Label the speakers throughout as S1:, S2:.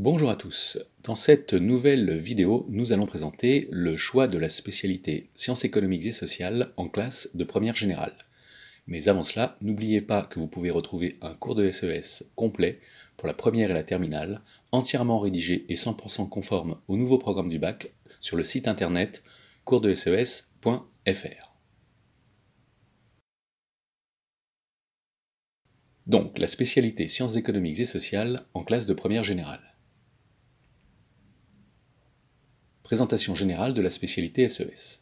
S1: Bonjour à tous. Dans cette nouvelle vidéo, nous allons présenter le choix de la spécialité sciences économiques et sociales en classe de première générale. Mais avant cela, n'oubliez pas que vous pouvez retrouver un cours de SES e complet pour la première et la terminale, entièrement rédigé et 100% conforme au nouveau programme du bac sur le site internet coursdeses.fr. Donc, la spécialité sciences économiques et sociales en classe de première générale. présentation générale de la spécialité SES. E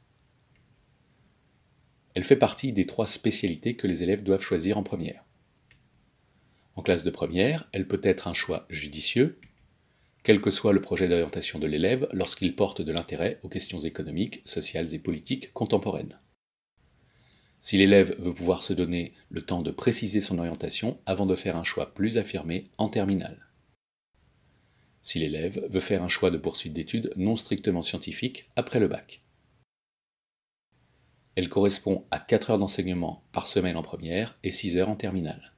S1: elle fait partie des trois spécialités que les élèves doivent choisir en première. En classe de première, elle peut être un choix judicieux, quel que soit le projet d'orientation de l'élève lorsqu'il porte de l'intérêt aux questions économiques, sociales et politiques contemporaines. Si l'élève veut pouvoir se donner le temps de préciser son orientation avant de faire un choix plus affirmé en terminale si l'élève veut faire un choix de poursuite d'études non strictement scientifique après le bac. Elle correspond à 4 heures d'enseignement par semaine en première et 6 heures en terminale.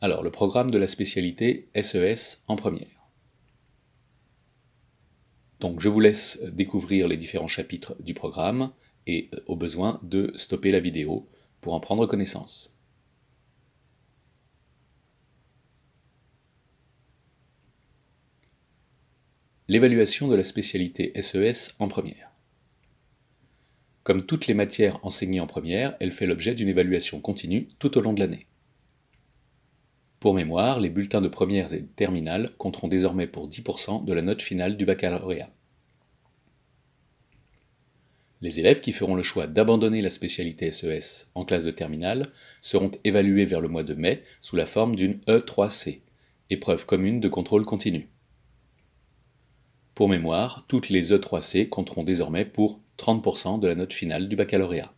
S1: Alors, le programme de la spécialité SES e en première. Donc, je vous laisse découvrir les différents chapitres du programme et, euh, au besoin, de stopper la vidéo pour en prendre connaissance. l'évaluation de la spécialité SES e en première. Comme toutes les matières enseignées en première, elle fait l'objet d'une évaluation continue tout au long de l'année. Pour mémoire, les bulletins de première et de terminale compteront désormais pour 10% de la note finale du baccalauréat. Les élèves qui feront le choix d'abandonner la spécialité SES e en classe de terminale seront évalués vers le mois de mai sous la forme d'une E3C, épreuve commune de contrôle continu. Pour mémoire, toutes les E3C compteront désormais pour 30% de la note finale du baccalauréat.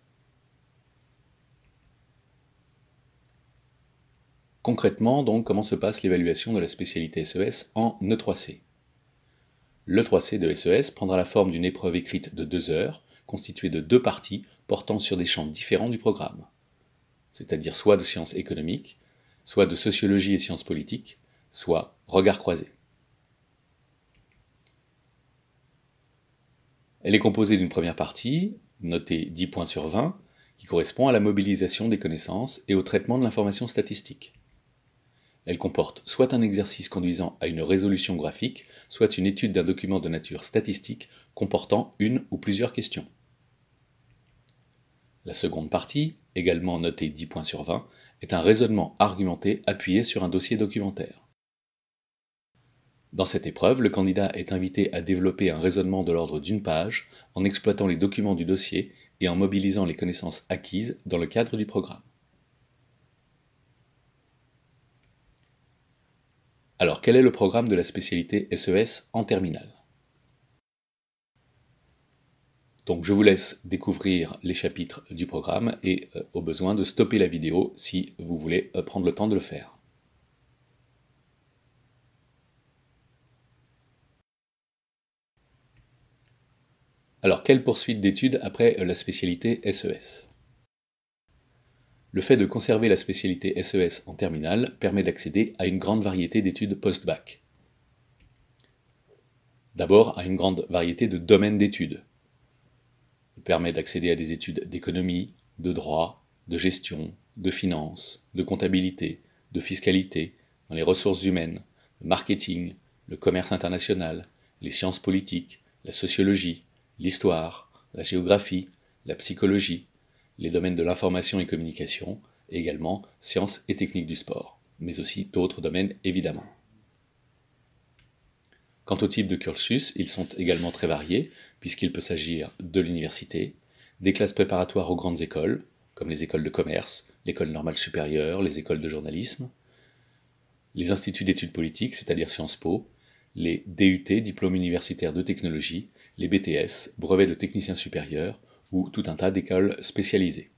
S1: Concrètement, donc, comment se passe l'évaluation de la spécialité SES e en E3C L'E3C de SES e prendra la forme d'une épreuve écrite de deux heures, constituée de deux parties portant sur des champs différents du programme, c'est-à-dire soit de sciences économiques, soit de sociologie et sciences politiques, soit regard croisé. Elle est composée d'une première partie, notée 10 points sur 20, qui correspond à la mobilisation des connaissances et au traitement de l'information statistique. Elle comporte soit un exercice conduisant à une résolution graphique, soit une étude d'un document de nature statistique comportant une ou plusieurs questions. La seconde partie, également notée 10 points sur 20, est un raisonnement argumenté appuyé sur un dossier documentaire. Dans cette épreuve, le candidat est invité à développer un raisonnement de l'ordre d'une page en exploitant les documents du dossier et en mobilisant les connaissances acquises dans le cadre du programme. Alors, quel est le programme de la spécialité SES e en terminale Donc, je vous laisse découvrir les chapitres du programme et euh, au besoin de stopper la vidéo si vous voulez euh, prendre le temps de le faire. Alors, quelle poursuite d'études après euh, la spécialité SES e Le fait de conserver la spécialité SES e en terminale permet d'accéder à une grande variété d'études post-bac. D'abord, à une grande variété de domaines d'études. Il permet d'accéder à des études d'économie, de droit, de gestion, de finance, de comptabilité, de fiscalité, dans les ressources humaines, le marketing, le commerce international, les sciences politiques, la sociologie, l'histoire, la géographie, la psychologie, les domaines de l'information et communication, et également sciences et techniques du sport, mais aussi d'autres domaines évidemment. Quant au type de cursus, ils sont également très variés, puisqu'il peut s'agir de l'université, des classes préparatoires aux grandes écoles, comme les écoles de commerce, l'école normale supérieure, les écoles de journalisme, les instituts d'études politiques, c'est-à-dire Sciences Po, les DUT, diplômes universitaires de technologie, les BTS, brevets de technicien supérieur, ou tout un tas d'écoles spécialisées.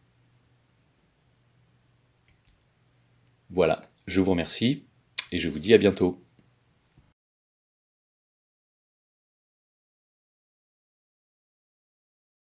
S1: Voilà, je vous remercie et je vous dis à bientôt.